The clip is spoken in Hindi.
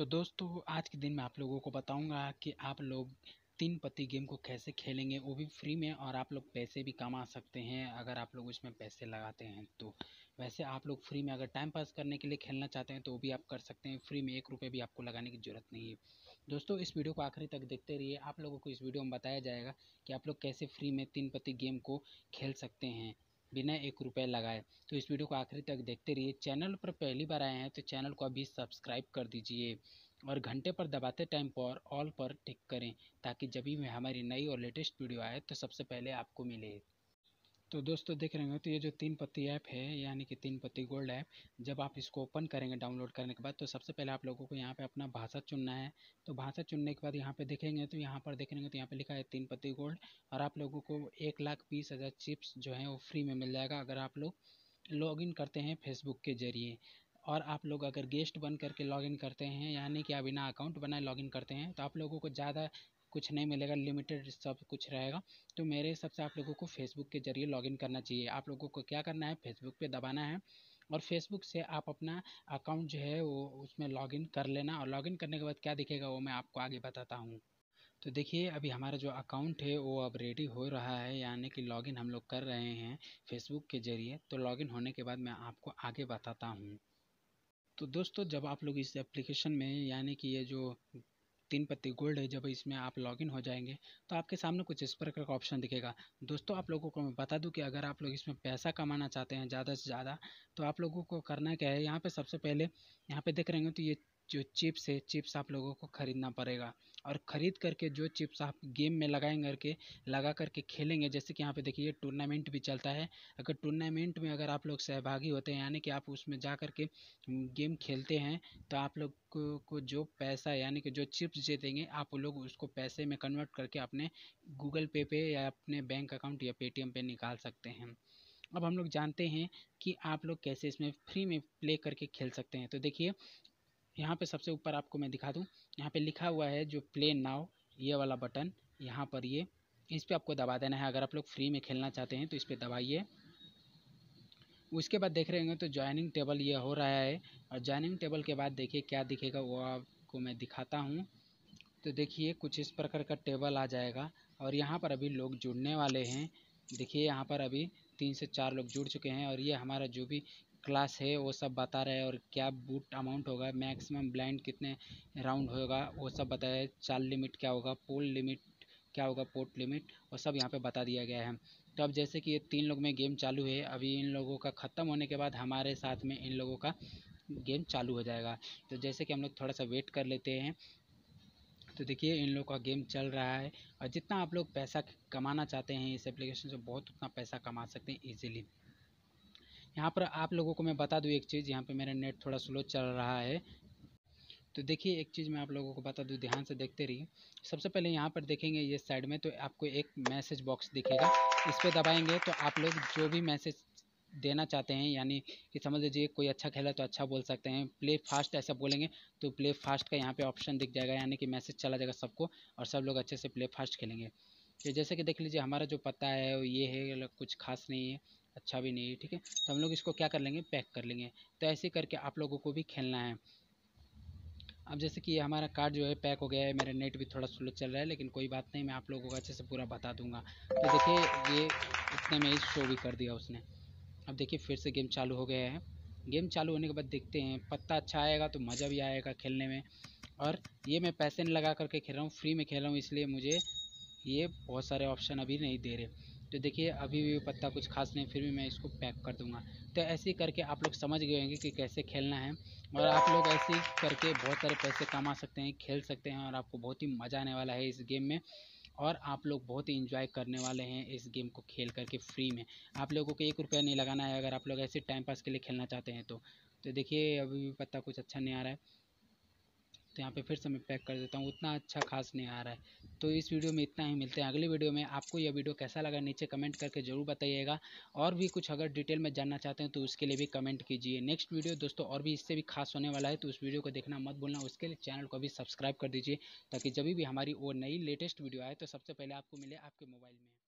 तो दोस्तों आज के दिन मैं आप लोगों को बताऊंगा कि आप लोग तीन पत्ती गेम को कैसे खेलेंगे वो भी फ्री में और आप लोग पैसे भी कमा सकते हैं अगर आप लोग उसमें पैसे लगाते हैं तो वैसे आप लोग फ्री में अगर टाइम पास करने के लिए खेलना चाहते हैं तो वो भी आप कर सकते हैं फ्री में एक रुपये भी आपको लगाने की ज़रूरत नहीं है दोस्तों इस वीडियो को आखिरी तक देखते रहिए आप लोगों को इस वीडियो में बताया जाएगा कि आप लोग कैसे फ्री में तीन पत्ती गेम को खेल सकते हैं बिना एक रुपये लगाए तो इस वीडियो को आखिरी तक देखते रहिए चैनल पर पहली बार आए हैं तो चैनल को अभी सब्सक्राइब कर दीजिए और घंटे पर दबाते टाइम पर ऑल पर टिक करें ताकि जब भी हमारी नई और लेटेस्ट वीडियो आए तो सबसे पहले आपको मिले तो दोस्तों देख रहे हैं तो ये जो तीन पत्ती ऐप है यानी कि तीन पत्ती गोल्ड ऐप जब आप इसको ओपन करेंगे डाउनलोड करने के बाद तो सबसे पहले आप लोगों को यहाँ पे अपना भाषा चुनना है तो भाषा चुनने के बाद यहाँ पे देखेंगे तो यहाँ पर हैं तो यहाँ पे लिखा है तीन पत्ती गोल्ड और आप लोगों को एक लाख बीस हज़ार चिप्स जो है वो फ्री में मिल जाएगा अगर आप लोग लॉगिन करते हैं फेसबुक के जरिए और आप लोग अगर गेस्ट बन करके लॉगिन करते हैं यानी कि आप बिना अकाउंट बनाए लॉगिन करते हैं तो आप लोगों को ज़्यादा कुछ नहीं मिलेगा लिमिटेड सब कुछ रहेगा तो मेरे हिसाब से आप लोगों को फेसबुक के जरिए लॉगिन करना चाहिए आप लोगों को क्या करना है फेसबुक पे दबाना है और फेसबुक से आप अपना अकाउंट जो है वो उसमें लॉगिन कर लेना और लॉगिन करने के बाद क्या दिखेगा वो मैं आपको आगे बताता हूँ तो देखिए अभी हमारा जो अकाउंट है वो अब रेडी हो रहा है यानी कि लॉगिन हम लोग कर रहे हैं फेसबुक के ज़रिए तो लॉगिन होने के बाद मैं आपको आगे बताता हूँ तो दोस्तों जब आप लोग इस एप्लीकेशन में यानी कि ये जो तीन पत्ती गोल्ड है जब इसमें आप लॉगिन हो जाएंगे तो आपके सामने कुछ इस प्रकार का ऑप्शन दिखेगा दोस्तों आप लोगों को मैं बता दूं कि अगर आप लोग इसमें पैसा कमाना चाहते हैं ज़्यादा से ज़्यादा तो आप लोगों को करना क्या है यहाँ पे सबसे पहले यहाँ पे देख रहे हो तो ये जो चिप्स है चिप्स आप लोगों को ख़रीदना पड़ेगा और ख़रीद करके जो चिप्स आप गेम में लगाएंगे करके लगा करके खेलेंगे जैसे कि यहाँ पे देखिए टूर्नामेंट भी चलता है अगर टूर्नामेंट में अगर आप लोग सहभागी होते हैं यानी कि आप उसमें जा कर के गेम खेलते हैं तो आप लोग को, को जो पैसा यानी कि जो चिप्स जीतेंगे आप लोग उसको पैसे में कन्वर्ट करके अपने गूगल पे पे या अपने बैंक अकाउंट या पेटीएम पे निकाल सकते हैं अब हम लोग जानते हैं कि आप लोग कैसे इसमें फ्री में प्ले करके खेल सकते हैं तो देखिए यहाँ पे सबसे ऊपर आपको मैं दिखा दूँ यहाँ पे लिखा हुआ है जो प्ले नाव ये वाला बटन यहाँ पर ये इस पर आपको दबा देना है अगर आप लोग फ्री में खेलना चाहते हैं तो इस पर दबाइए उसके बाद देख रहे होंगे तो ज्वाइनिंग टेबल ये हो रहा है और ज्वाइनिंग टेबल के बाद देखिए क्या दिखेगा वो आपको मैं दिखाता हूँ तो देखिए कुछ इस प्रकार का टेबल आ जाएगा और यहाँ पर अभी लोग जुड़ने वाले हैं देखिए यहाँ पर अभी तीन से चार लोग जुड़ चुके हैं और ये हमारा जो भी क्लास है वो सब बता रहे हैं और क्या बूट अमाउंट होगा मैक्सिमम ब्लाइंड कितने राउंड होगा वो सब बता रहे चाल लिमिट क्या होगा पोल लिमिट क्या होगा पोर्ट लिमिट वो सब यहाँ पे बता दिया गया है तो अब जैसे कि ये तीन लोग में गेम चालू है अभी इन लोगों का ख़त्म होने के बाद हमारे साथ में इन लोगों का गेम चालू हो जाएगा तो जैसे कि हम लोग थोड़ा सा वेट कर लेते हैं तो देखिए इन लोगों का गेम चल रहा है और जितना आप लोग पैसा कमाना चाहते हैं इस एप्लीकेशन से बहुत उतना पैसा कमा सकते हैं ईजिली यहाँ पर आप लोगों को मैं बता दूँ एक चीज़ यहाँ पर मेरा नेट थोड़ा स्लो चल रहा है तो देखिए एक चीज़ मैं आप लोगों को बता दूँ ध्यान से देखते रहिए सबसे पहले यहाँ पर देखेंगे ये साइड में तो आपको एक मैसेज बॉक्स दिखेगा इस पर दबाएंगे तो आप लोग जो भी मैसेज देना चाहते हैं यानी कि समझ लीजिए कोई अच्छा खेला तो अच्छा बोल सकते हैं प्ले फास्ट ऐसा बोलेंगे तो प्ले फास्ट का यहाँ पे ऑप्शन दिख जाएगा यानी कि मैसेज चला जाएगा सबको और सब लोग अच्छे से प्ले फास्ट खेलेंगे तो जैसे कि देख लीजिए हमारा जो पता है ये है कुछ खास नहीं है अच्छा भी नहीं है ठीक है तो हम लोग इसको क्या कर लेंगे पैक कर लेंगे तो ऐसे करके आप लोगों को भी खेलना है अब जैसे कि हमारा कार्ड जो है पैक हो गया है मेरा नेट भी थोड़ा स्लो चल रहा है लेकिन कोई बात नहीं मैं आप लोगों को अच्छे से पूरा बता दूंगा तो देखिए ये इतने में ही शो भी कर दिया उसने अब देखिए फिर से गेम चालू हो गया है गेम चालू होने के बाद देखते हैं पत्ता अच्छा आएगा तो मज़ा भी आएगा खेलने में और ये मैं पैसे नहीं लगा करके खेल रहा हूँ फ्री में खेल रहा हूँ इसलिए मुझे ये बहुत सारे ऑप्शन अभी नहीं दे रहे तो देखिए अभी भी पत्ता कुछ खास नहीं फिर भी मैं इसको पैक कर दूंगा तो ऐसे ही करके आप लोग समझ गए होंगे कि कैसे खेलना है और आप लोग ऐसे ही करके बहुत सारे पैसे कमा सकते हैं खेल सकते हैं और आपको बहुत ही मज़ा आने वाला है इस गेम में और आप लोग बहुत ही इन्जॉय करने वाले हैं इस गेम को खेल करके फ्री में आप लोगों को एक रुपया नहीं लगाना है अगर आप लोग ऐसे टाइम पास के लिए खेलना चाहते हैं तो तो देखिए अभी भी पत्ता कुछ अच्छा नहीं आ रहा है तो यहाँ पे फिर से मैं पैक कर देता हूँ उतना अच्छा खास नहीं आ रहा है तो इस वीडियो में इतना ही मिलते हैं अगले वीडियो में आपको यह वीडियो कैसा लगा नीचे कमेंट करके ज़रूर बताइएगा और भी कुछ अगर डिटेल में जानना चाहते हैं तो उसके लिए भी कमेंट कीजिए नेक्स्ट वीडियो दोस्तों और भी इससे भी खास होने वाला है तो उस वीडियो को देखना मत भूलना उसके लिए चैनल को भी सब्सक्राइब कर दीजिए ताकि जब भी हमारी वो नई लेटेस्ट वीडियो आए तो सबसे पहले आपको मिले आपके मोबाइल में